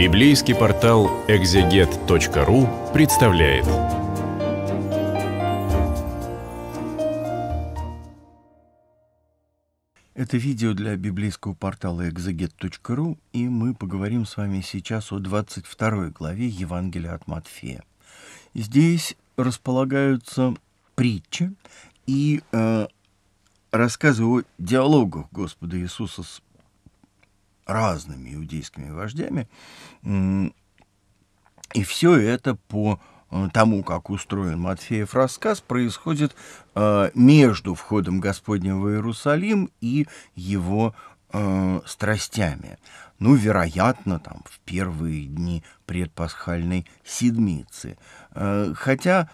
Библейский портал экзегет.ру представляет. Это видео для библейского портала экзегет.ру, и мы поговорим с вами сейчас о 22 главе Евангелия от Матфея. Здесь располагаются притчи и э, рассказы о диалогах Господа Иисуса с разными иудейскими вождями. И все это по э, тому, как устроен Матфеев рассказ, происходит э, между входом Господним в Иерусалим и его э, страстями. Ну, вероятно, там, в первые дни предпасхальной седмицы. Хотя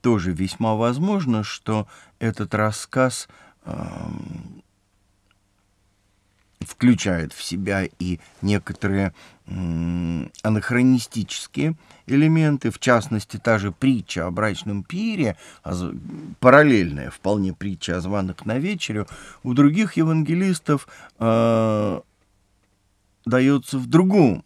тоже весьма возможно, что этот рассказ эм, включает в себя и некоторые анахронистические элементы, в частности, та же притча о брачном пире, а параллельная вполне притча о званых на вечерю, у других евангелистов э, дается в другом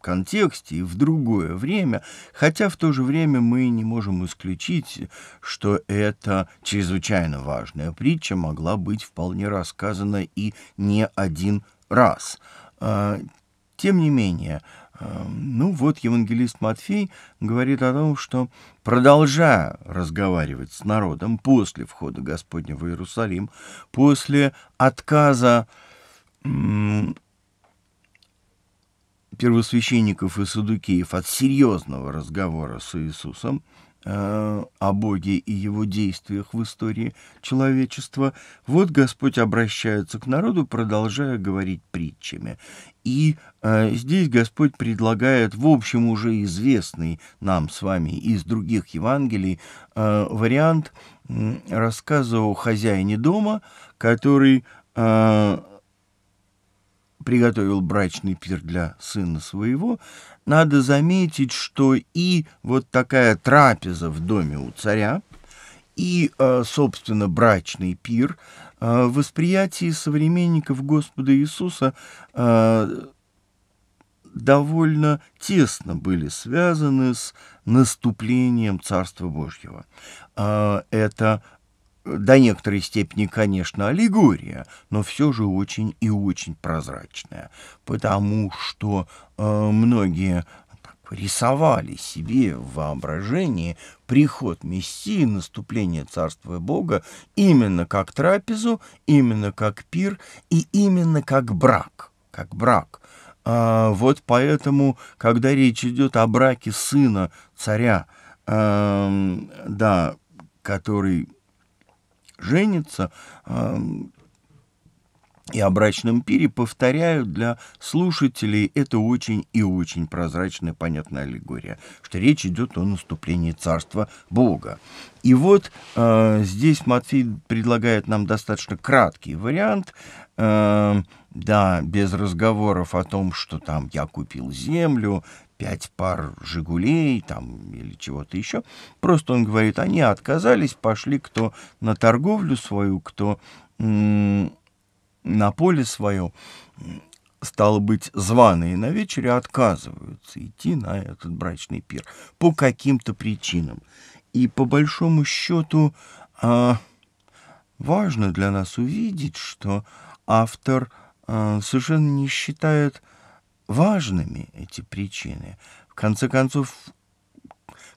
контексте и в другое время, хотя в то же время мы не можем исключить, что эта чрезвычайно важная притча могла быть вполне рассказана и не один раз. А, тем не менее, а, ну вот евангелист Матфей говорит о том, что продолжая разговаривать с народом после входа Господня в Иерусалим, после отказа первосвященников и садукеев от серьезного разговора с Иисусом э, о Боге и его действиях в истории человечества, вот Господь обращается к народу, продолжая говорить притчами. И э, здесь Господь предлагает, в общем, уже известный нам с вами из других Евангелий э, вариант э, рассказа о хозяине дома, который э, приготовил брачный пир для сына своего, надо заметить, что и вот такая трапеза в доме у царя, и, а, собственно, брачный пир а, в восприятии современников Господа Иисуса а, довольно тесно были связаны с наступлением Царства Божьего. Это до некоторой степени, конечно, аллегория, но все же очень и очень прозрачная, потому что э, многие рисовали себе в воображении приход Мессии, наступление Царства Бога именно как трапезу, именно как пир и именно как брак, как брак. А, вот поэтому, когда речь идет о браке сына царя, э, да, который женятся, и о брачном пире, повторяю, для слушателей это очень и очень прозрачная, понятная аллегория, что речь идет о наступлении Царства Бога. И вот э, здесь Матфей предлагает нам достаточно краткий вариант, э, да, без разговоров о том, что там я купил землю, пять пар «Жигулей» там или чего-то еще. Просто он говорит, они отказались, пошли кто на торговлю свою, кто на поле свое, стало быть, званые на вечере отказываются идти на этот брачный пир по каким-то причинам. И по большому счету а, важно для нас увидеть, что автор а, совершенно не считает важными эти причины. В конце концов,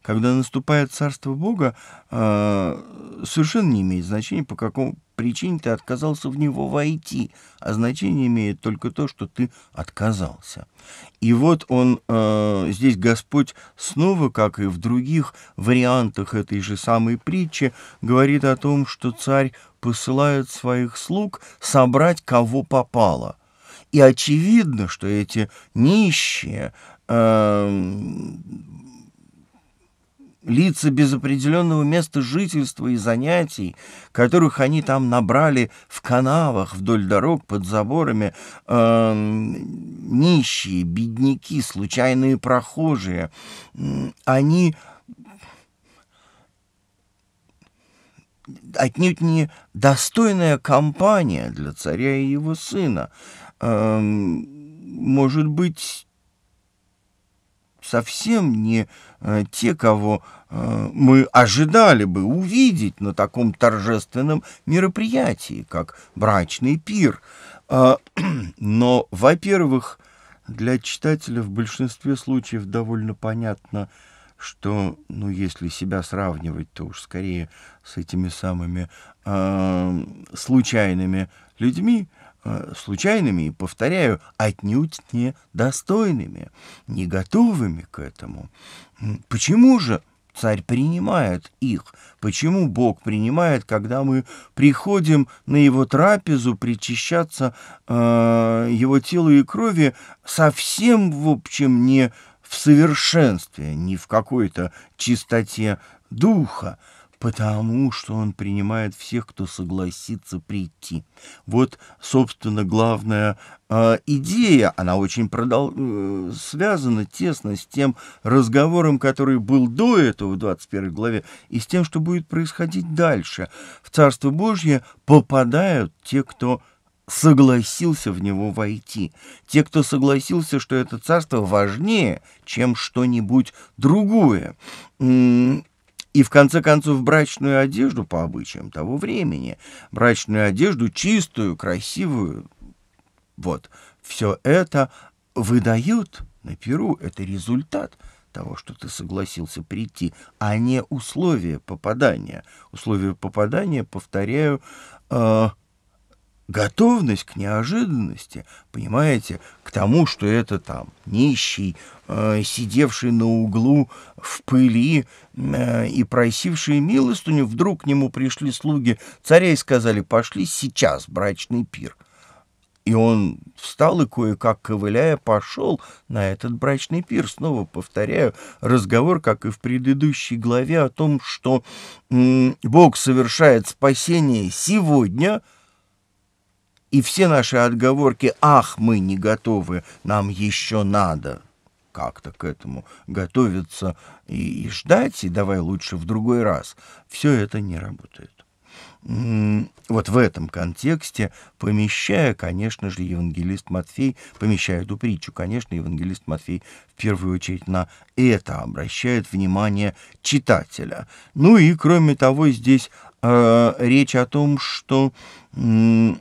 когда наступает Царство Бога, э, совершенно не имеет значения, по какому причине ты отказался в него войти, а значение имеет только то, что ты отказался. И вот он, э, здесь Господь снова, как и в других вариантах этой же самой притчи, говорит о том, что царь посылает своих слуг собрать кого попало – и очевидно, что эти нищие, э, лица без определенного места жительства и занятий, которых они там набрали в канавах вдоль дорог под заборами, э, нищие, бедняки, случайные прохожие, э, они отнюдь не достойная компания для царя и его сына. Эм, может быть, совсем не э, те, кого э, мы ожидали бы увидеть на таком торжественном мероприятии, как брачный пир. Э, но, во-первых, для читателя в большинстве случаев довольно понятно, что, ну, если себя сравнивать, то уж скорее с этими самыми э, случайными людьми, э, Э, случайными и, повторяю, отнюдь не достойными, не готовыми к этому. Почему же царь принимает их? Почему Бог принимает, когда мы приходим на его трапезу причащаться э, его телу и крови совсем, в общем, не в совершенстве, не в какой-то чистоте духа, потому что он принимает всех, кто согласится прийти. Вот, собственно, главная э, идея, она очень продол... э, связана тесно с тем разговором, который был до этого в 21 главе, и с тем, что будет происходить дальше. В Царство Божье попадают те, кто согласился в него войти. Те, кто согласился, что это царство важнее, чем что-нибудь другое и, в конце концов, брачную одежду по обычаям того времени, брачную одежду чистую, красивую. Вот, все это выдают на Перу, это результат того, что ты согласился прийти, а не условия попадания. Условия попадания, повторяю, э, готовность к неожиданности, понимаете, к тому, что это там нищий, э, сидевший на углу в пыли э, и просивший милостыню, вдруг к нему пришли слуги царя и сказали, пошли сейчас брачный пир. И он встал и, кое-как ковыляя, пошел на этот брачный пир. Снова повторяю разговор, как и в предыдущей главе, о том, что Бог совершает спасение сегодня — и все наши отговорки «Ах, мы не готовы, нам еще надо» как-то к этому готовиться и, и ждать, и давай лучше в другой раз, все это не работает. Вот в этом контексте, помещая, конечно же, евангелист Матфей, помещая эту притчу, конечно, евангелист Матфей в первую очередь на это обращает внимание читателя. Ну и, кроме того, здесь э, речь о том, что... Э,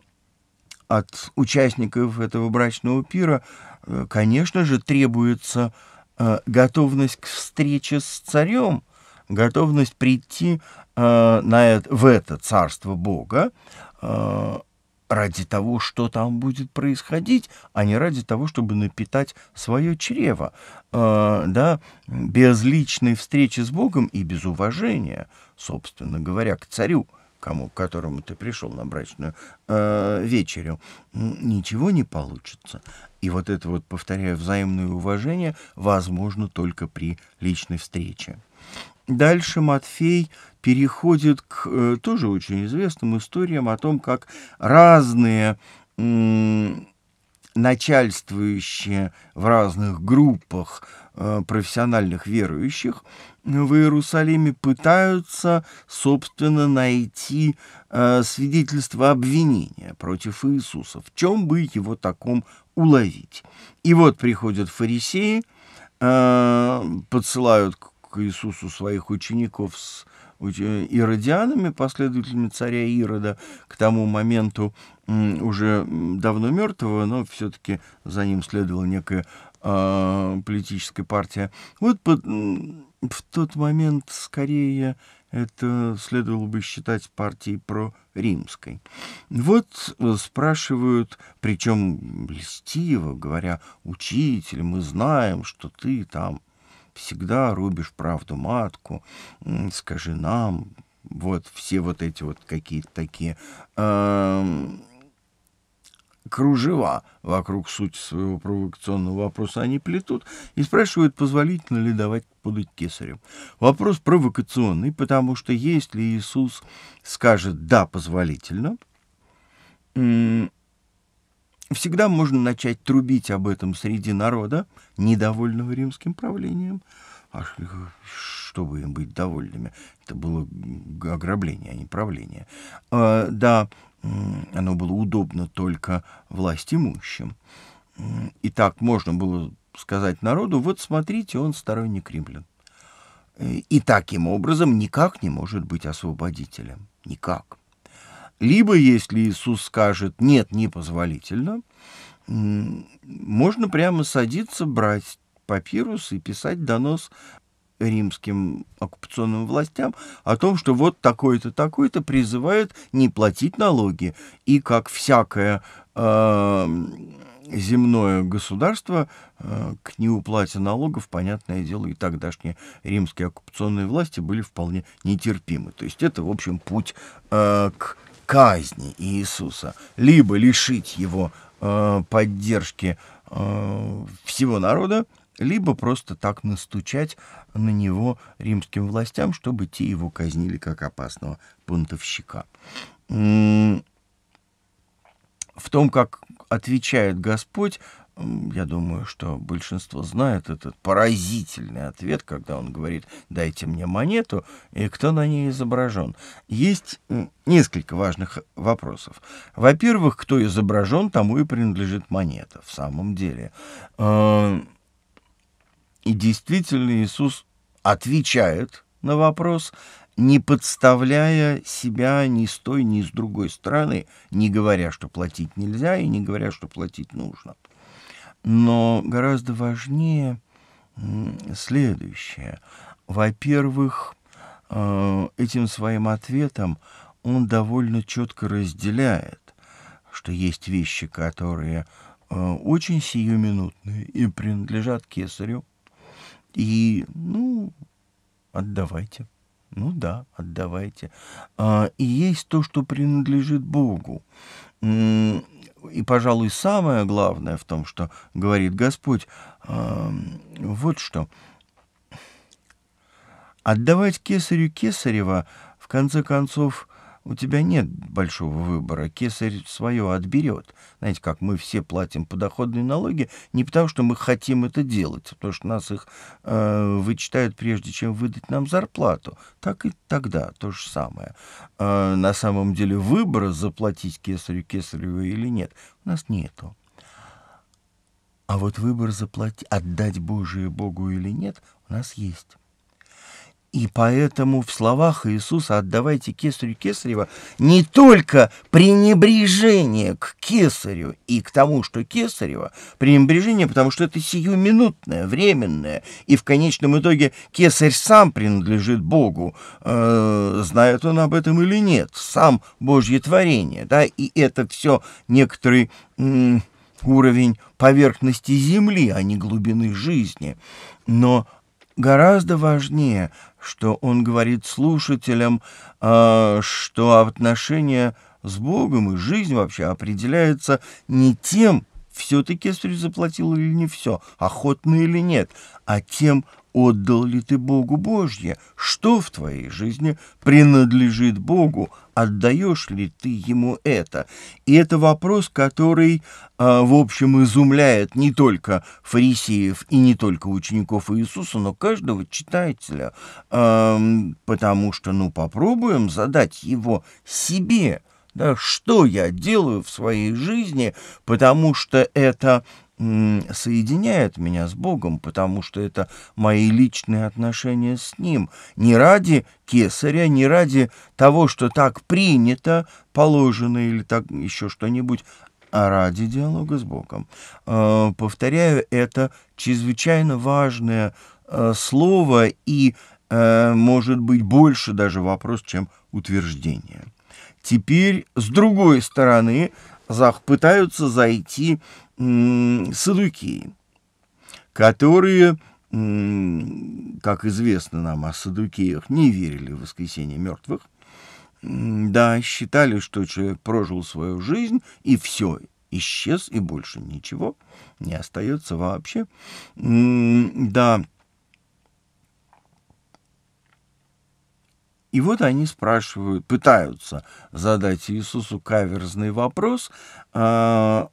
от участников этого брачного пира, э, конечно же, требуется э, готовность к встрече с царем, готовность прийти э, на это, в это царство Бога ради того, что там будет происходить, а не ради того, чтобы напитать свое чрево. да, без личной встречи с Богом и без уважения, собственно говоря, к царю – кому, к которому ты пришел на брачную э, вечерю, ничего не получится. И вот это вот, повторяю, взаимное уважение возможно только при личной встрече. Дальше Матфей переходит к э, тоже очень известным историям о том, как разные... Э, начальствующие в разных группах э, профессиональных верующих в Иерусалиме пытаются, собственно, найти э, свидетельство обвинения против Иисуса, в чем бы его таком уловить. И вот приходят фарисеи, э, подсылают к Иисусу своих учеников с иродианами, последователями царя Ирода, к тому моменту уже давно мертвого, но все-таки за ним следовала некая а, политическая партия. Вот под, в тот момент скорее это следовало бы считать партией проримской. Вот э, спрашивают, причем льстиво, говоря, учитель, мы знаем, что ты там всегда рубишь правду матку, скажи нам, вот все вот эти вот какие-то такие... Э, кружева вокруг сути своего провокационного вопроса они плетут и спрашивают, позволительно ли давать подать кесарю. Вопрос провокационный, потому что если Иисус скажет «да, позволительно», всегда можно начать трубить об этом среди народа, недовольного римским правлением. А чтобы им быть довольными, это было ограбление, а не правление. А, да, оно было удобно только власть имущим. И так можно было сказать народу, вот смотрите, он сторонник римлян. Э, и таким образом никак не может быть освободителем. Никак. Либо, если Иисус скажет «нет, непозволительно», можно прямо садиться, брать папирус и писать донос римским оккупационным властям о том, что вот такой-то, такой-то призывает не платить налоги. И как всякое э, земное государство э, к неуплате налогов, понятное дело, и тогдашние римские оккупационные власти были вполне нетерпимы. То есть это, в общем, путь э, к казни Иисуса. Либо лишить его э, поддержки э, всего народа, либо просто так настучать на него римским властям, чтобы те его казнили как опасного пунтовщика. В том, как отвечает Господь, я думаю, что большинство знает этот поразительный ответ, когда он говорит «дайте мне монету» и кто на ней изображен. Есть несколько важных вопросов. Во-первых, кто изображен, тому и принадлежит монета в самом деле. Э, и действительно Иисус отвечает на вопрос, не подставляя себя ни с той, ни с другой стороны, не говоря, что платить нельзя и не говоря, что платить нужно. Но гораздо важнее следующее. Во-первых, э, этим своим ответом он довольно четко разделяет, что есть вещи, которые э, очень сиюминутные и принадлежат кесарю, и, ну, отдавайте. Ну да, отдавайте. А, и есть то, что принадлежит Богу. И, пожалуй, самое главное в том, что говорит Господь, а, вот что. Отдавать кесарю кесарева, в конце концов, у тебя нет большого выбора. Кесарь свое отберет. Знаете, как мы все платим подоходные налоги не потому, что мы хотим это делать, а потому что нас их э, вычитают прежде, чем выдать нам зарплату. Так и тогда то же самое. Э, на самом деле выбора заплатить кесарю кесареву или нет у нас нету. А вот выбор заплатить, отдать Божие Богу или нет, у нас есть. И поэтому в словах Иисуса «отдавайте кесарю кесарева» не только пренебрежение к кесарю и к тому, что кесарево, пренебрежение, потому что это сиюминутное, временное, и в конечном итоге кесарь сам принадлежит Богу, э, знает он об этом или нет, сам Божье творение, да, и это все некоторый... Э, уровень поверхности Земли, а не глубины жизни. Но гораздо важнее что он говорит слушателям, а, что отношения с Богом и жизнь вообще определяются не тем, все-таки Кесарь заплатил или не все, охотно или нет, а тем, отдал ли ты Богу Божье, что в твоей жизни принадлежит Богу, отдаешь ли ты ему это. И это вопрос, который, а, в общем, изумляет не только фарисеев и не только учеников Иисуса, но каждого читателя, а, потому что, ну, попробуем задать его себе. Да, что я делаю в своей жизни, потому что это соединяет меня с Богом, потому что это мои личные отношения с Ним. Не ради кесаря, не ради того, что так принято, положено или так еще что-нибудь, а ради диалога с Богом. Э, повторяю, это чрезвычайно важное э, слово и, э, может быть, больше даже вопрос, чем утверждение. Теперь, с другой стороны, глазах пытаются зайти садуки, которые, как известно нам о садукеях, не верили в воскресение мертвых, да, считали, что человек прожил свою жизнь, и все, исчез, и больше ничего не остается вообще. Да, И вот они спрашивают, пытаются задать Иисусу каверзный вопрос, а,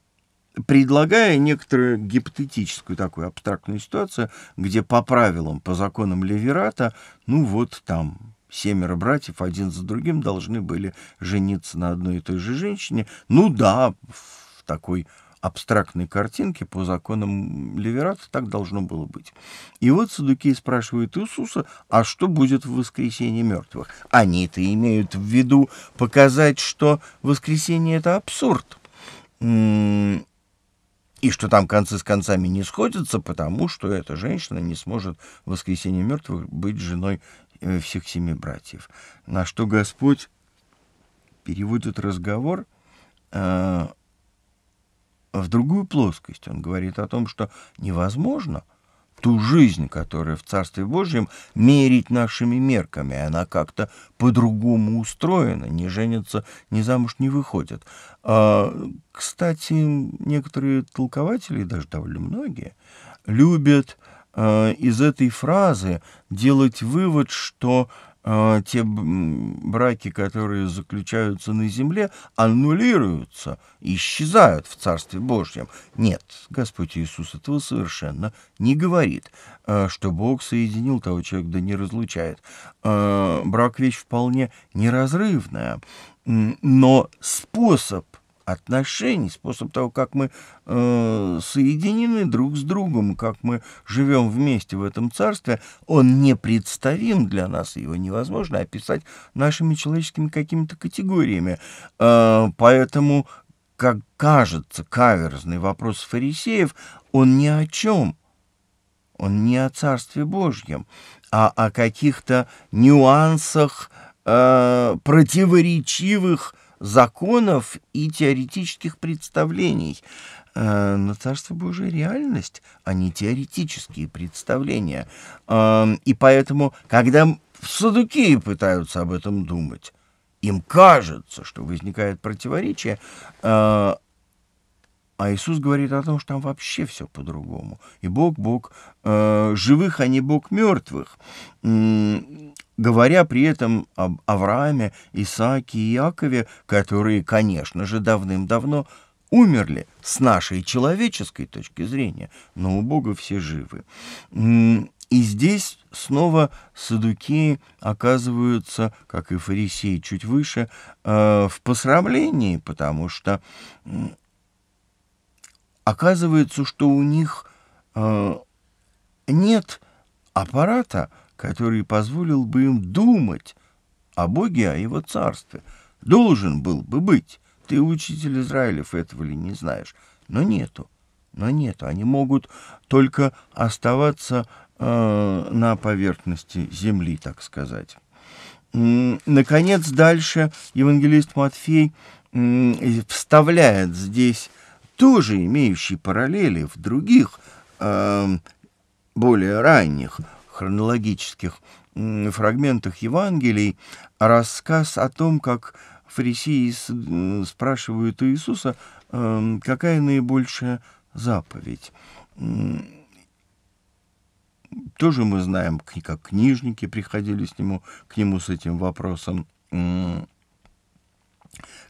предлагая некоторую гипотетическую такую абстрактную ситуацию, где по правилам, по законам Леверата, ну вот там семеро братьев один за другим должны были жениться на одной и той же женщине. Ну да, в такой абстрактной картинки по законам Леверата так должно было быть. И вот Садукей спрашивает Иисуса, а что будет в воскресенье мертвых? Они-то имеют в виду показать, что воскресенье — это абсурд. М-м, и что там концы с концами не сходятся, потому что эта женщина не сможет в воскресенье мертвых быть женой э, всех семи братьев. На что Господь переводит разговор э, в другую плоскость. Он говорит о том, что невозможно ту жизнь, которая в Царстве Божьем, мерить нашими мерками. Она как-то по-другому устроена, не женятся, ни замуж не выходят. А, кстати, некоторые толкователи, даже довольно многие, любят а, из этой фразы делать вывод, что Э, те браки, которые заключаются на земле, аннулируются, исчезают в Царстве Божьем. Нет, Господь Иисус этого совершенно не говорит, э, что Бог соединил того человека, да не разлучает. Э, брак — вещь вполне неразрывная, но способ — отношений, способ того, как мы э, соединены друг с другом, как мы живем вместе в этом царстве, он непредставим для нас, его невозможно описать нашими человеческими какими-то категориями. Э, поэтому, как кажется, каверзный вопрос фарисеев, он ни о чем. Он не о Царстве Божьем, а о каких-то нюансах, э, противоречивых, законов и теоретических представлений. Э, Но царство Божие — реальность, а не теоретические представления. Э, и поэтому, когда садуки пытаются об этом думать, им кажется, что возникает противоречие, э, а Иисус говорит о том, что там вообще все по-другому. И Бог Бог э, живых, а не Бог мертвых говоря при этом об Аврааме, Исааке и Иакове, которые, конечно же, давным-давно умерли с нашей человеческой точки зрения, но у Бога все живы. И здесь снова садуки оказываются, как и фарисеи чуть выше, э, в посрамлении, потому что оказывается, что у них э, нет аппарата, который позволил бы им думать о Боге, о его царстве. Должен был бы быть. Ты, учитель Израилев, этого ли не знаешь? Но нету. Но нету, они могут только оставаться э, на поверхности земли, так сказать. Наконец, дальше евангелист Матфей вставляет здесь тоже имеющий параллели в других, э, более ранних хронологических фрагментах Евангелий рассказ о том, как фарисеи спрашивают у Иисуса, эм, какая наибольшая заповедь. Тоже мы знаем, как книжники приходили с нему, к нему с этим вопросом.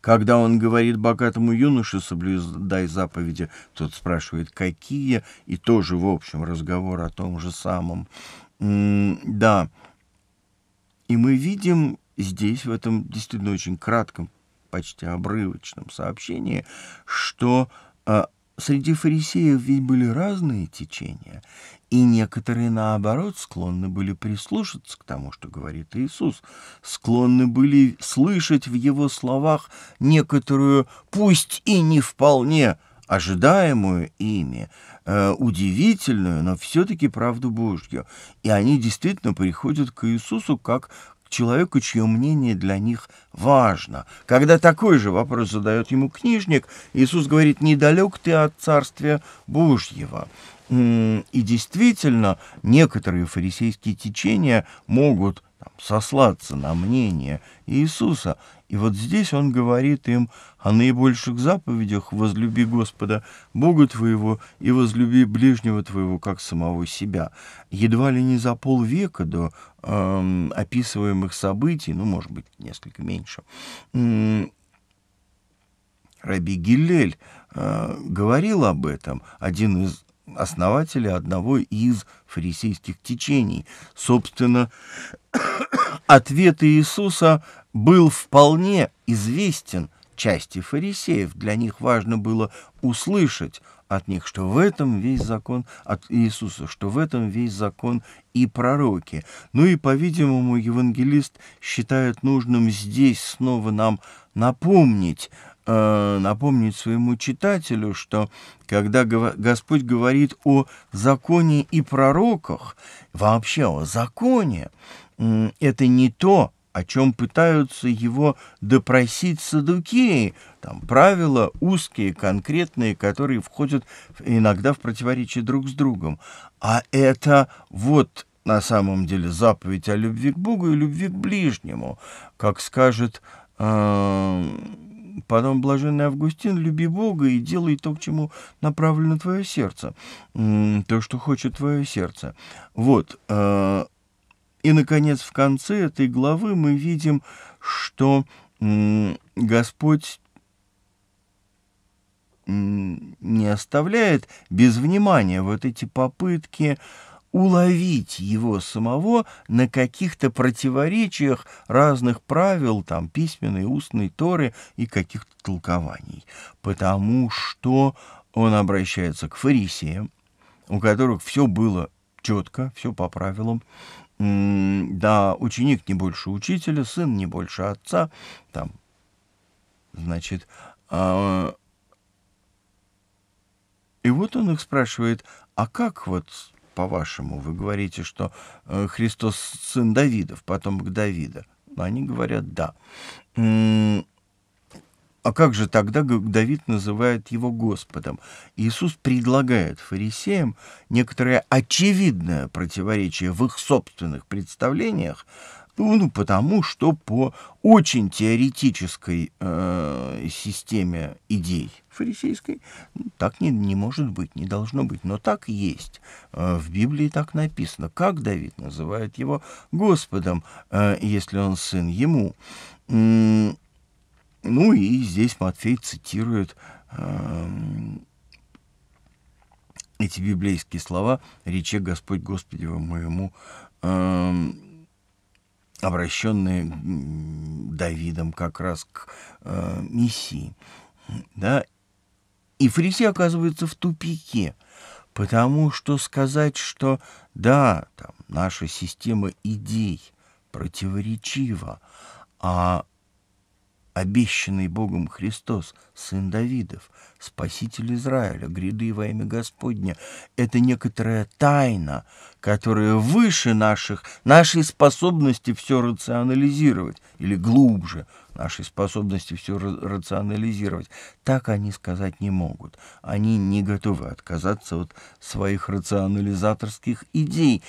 Когда он говорит богатому юноше «соблюдай заповеди», тот спрашивает «какие?» и тоже, в общем, разговор о том же самом. Да. И мы видим здесь, в этом действительно очень кратком, почти обрывочном сообщении, что э, среди фарисеев ведь были разные течения, и некоторые, наоборот, склонны были прислушаться к тому, что говорит Иисус, склонны были слышать в его словах некоторую, пусть и не вполне, ожидаемую ими, э, удивительную, но все-таки правду Божью. И они действительно приходят к Иисусу как к человеку, чье мнение для них важно. Когда такой же вопрос задает ему книжник, Иисус говорит, недалек ты от Царствия Божьего. И действительно, некоторые фарисейские течения могут сослаться на мнение Иисуса и вот здесь он говорит им о наибольших заповедях «возлюби Господа, Бога твоего, и возлюби ближнего твоего, как самого себя». Едва ли не за полвека до э, описываемых событий, ну, может быть, несколько меньше, Раби Гиллель э, говорил об этом, один из основателей одного из фарисейских течений. Собственно, Ответ Иисуса был вполне известен части фарисеев. Для них важно было услышать от них, что в этом весь закон, от Иисуса, что в этом весь закон и пророки. Ну и, по-видимому, евангелист считает нужным здесь снова нам напомнить, э, напомнить своему читателю, что когда Господь говорит о законе и пророках, вообще о законе, это не то, о чем пытаются его допросить садукеи. Там правила узкие, конкретные, которые входят иногда в противоречие друг с другом. А это вот на самом деле заповедь о любви к Богу и любви к ближнему. Как скажет эм, потом блаженный Августин, люби Бога и делай то, к чему направлено твое сердце, то, что хочет твое сердце. Вот, э, и, наконец, в конце этой главы мы видим, что Господь не оставляет без внимания вот эти попытки уловить его самого на каких-то противоречиях разных правил, там, письменной, устной Торы и каких-то толкований. Потому что он обращается к фарисеям, у которых все было четко, все по правилам, да, ученик не больше учителя, сын не больше отца, там, значит, а... и вот он их спрашивает, а как вот по-вашему вы говорите, что э, Христос сын Давидов, потом к Давида? Они говорят, да. А как же тогда Давид называет его Господом? Иисус предлагает фарисеям некоторое очевидное противоречие в их собственных представлениях, ну, потому что по очень теоретической э, системе идей фарисейской ну, так не, не может быть, не должно быть. Но так есть. Э, в Библии так написано. Как Давид называет его Господом, э, если он сын ему? Ну и здесь Матфей цитирует эм, эти библейские слова «Рече Господь Господеву моему», эм, обращенные Давидом как раз к э, Мессии. Да? И фарисеи оказываются в тупике, потому что сказать, что да, там, наша система идей противоречива, а обещанный Богом Христос, сын Давидов, спаситель Израиля, гряды во имя Господня, это некоторая тайна, которая выше наших, нашей способности все рационализировать, или глубже нашей способности все рационализировать. Так они сказать не могут. Они не готовы отказаться от своих рационализаторских идей,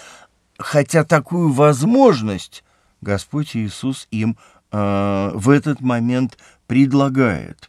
хотя такую возможность Господь Иисус им Э, в этот момент предлагает